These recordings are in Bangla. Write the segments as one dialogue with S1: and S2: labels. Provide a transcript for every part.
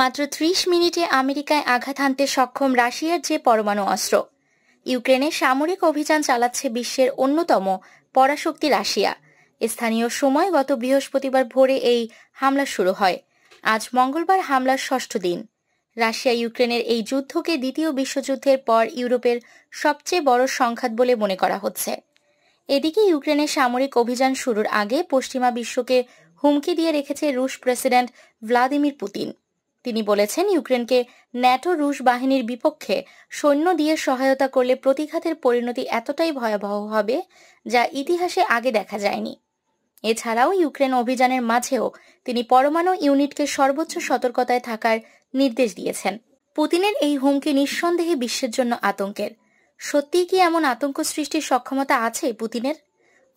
S1: মাত্র ত্রিশ মিনিটে আমেরিকায় আঘাত হানতে সক্ষম রাশিয়ার যে পরমাণু অস্ত্র ইউক্রেনে সামরিক অভিযান চালাচ্ছে বিশ্বের অন্যতম পরাশক্তি রাশিয়া স্থানীয় সময় গত বৃহস্পতিবার ভোরে এই হামলা শুরু হয় আজ মঙ্গলবার হামলার ষষ্ঠ দিন রাশিয়া ইউক্রেনের এই যুদ্ধকে দ্বিতীয় বিশ্বযুদ্ধের পর ইউরোপের সবচেয়ে বড় সংঘাত বলে মনে করা হচ্ছে এদিকে ইউক্রেনের সামরিক অভিযান শুরুর আগে পশ্চিমা বিশ্বকে হুমকি দিয়ে রেখেছে রুশ প্রেসিডেন্ট ভ্লাদিমির পুতিন তিনি বলেছেন ইউক্রেনকে ন্যাটো রুশ বাহিনীর বিপক্ষে সৈন্য দিয়ে সহায়তা করলে প্রতিঘাতের পরিণতি এতটাই ভয়াবহ হবে যা ইতিহাসে আগে দেখা যায়নি এছাড়াও ইউক্রেন অভিযানের মাঝেও তিনি পরমাণু ইউনিটকে সর্বোচ্চ সতর্কতায় থাকার নির্দেশ দিয়েছেন পুতিনের এই হুমকি নিঃসন্দেহে বিশ্বের জন্য আতঙ্কের সত্যিই কি এমন আতঙ্ক সৃষ্টির সক্ষমতা আছে পুতিনের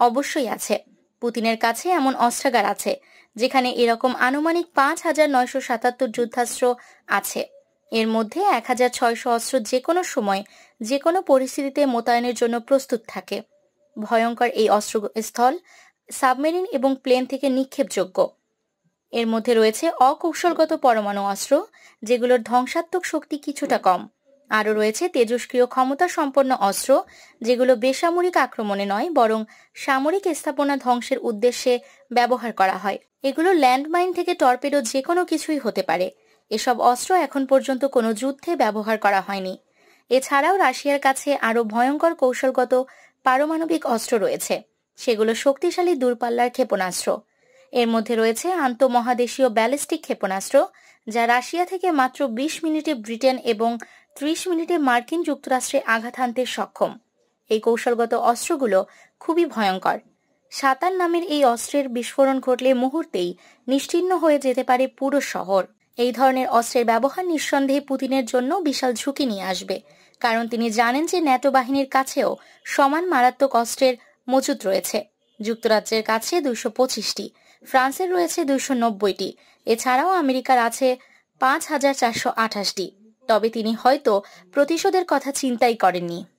S1: অবশ্যই আছে পুতিনের কাছে এমন অস্ত্রাগার আছে যেখানে এরকম আনুমানিক পাঁচ হাজার নয়শো সাতাত্তর যুদ্ধাস্ত্র আছে এর মধ্যে এক হাজার ছয়শ অস্ত্র যে কোনো সময় যে কোনো পরিস্থিতিতে মোতায়েনের জন্য প্রস্তুত থাকে ভয়ঙ্কর এই অস্ত্র স্থল সাবমেরিন এবং প্লেন থেকে নিক্ষেপযোগ্য এর মধ্যে রয়েছে অকৌশলগত পরমাণু অস্ত্র যেগুলোর ধ্বংসাত্মক শক্তি কিছুটা কম আরও রয়েছে তেজস্ক্রিয় ক্ষমতা সম্পন্ন অস্ত্র যেগুলো বেসামরিক আক্রমণে নয় বরং সামরিক স্থাপনা ধ্বংসের উদ্দেশ্যে ব্যবহার করা হয় এগুলো ল্যান্ডমাইন থেকে টর্পেডো যে কোনো কিছুই হতে পারে এসব অস্ত্র এখন পর্যন্ত কোনো যুদ্ধে ব্যবহার করা হয়নি এছাড়াও রাশিয়ার কাছে আরও ভয়ঙ্কর কৌশলগত পারমাণবিক অস্ত্র রয়েছে সেগুলো শক্তিশালী দূরপাল্লার ক্ষেপণাস্ত্র এর মধ্যে রয়েছে আন্তঃমহাদেশীয় ব্যালিস্টিক ক্ষেপণাস্ত্র যা রাশিয়া থেকে মাত্র ২০ মিনিটে ব্রিটেন এবং ৩০ মিনিটে মার্কিন যুক্তরাষ্ট্রে আঘাত হানতে সক্ষম এই কৌশলগত অস্ত্রগুলো খুবই ভয়ঙ্কর সাতার নামের এই অস্ত্রের বিস্ফোরণ ঘটলে মুহূর্তেই নিশ্চিহ্ন হয়ে যেতে পারে পুরো শহর এই ধরনের অস্ত্রের ব্যবহার নিঃসন্দেহে পুতিনের জন্য বিশাল ঝুঁকি নিয়ে আসবে কারণ তিনি জানেন যে ন্যাটো বাহিনীর কাছেও সমান মারাত্মক অস্ত্রের মজুত রয়েছে যুক্তরাজ্যের কাছে দুশো পঁচিশটি ফ্রান্সের রয়েছে দুইশো নব্বইটি এছাড়াও আমেরিকার আছে পাঁচ হাজার চারশো আঠাশটি তবে তিনি হয়তো প্রতিশোধের কথা চিন্তাই করেননি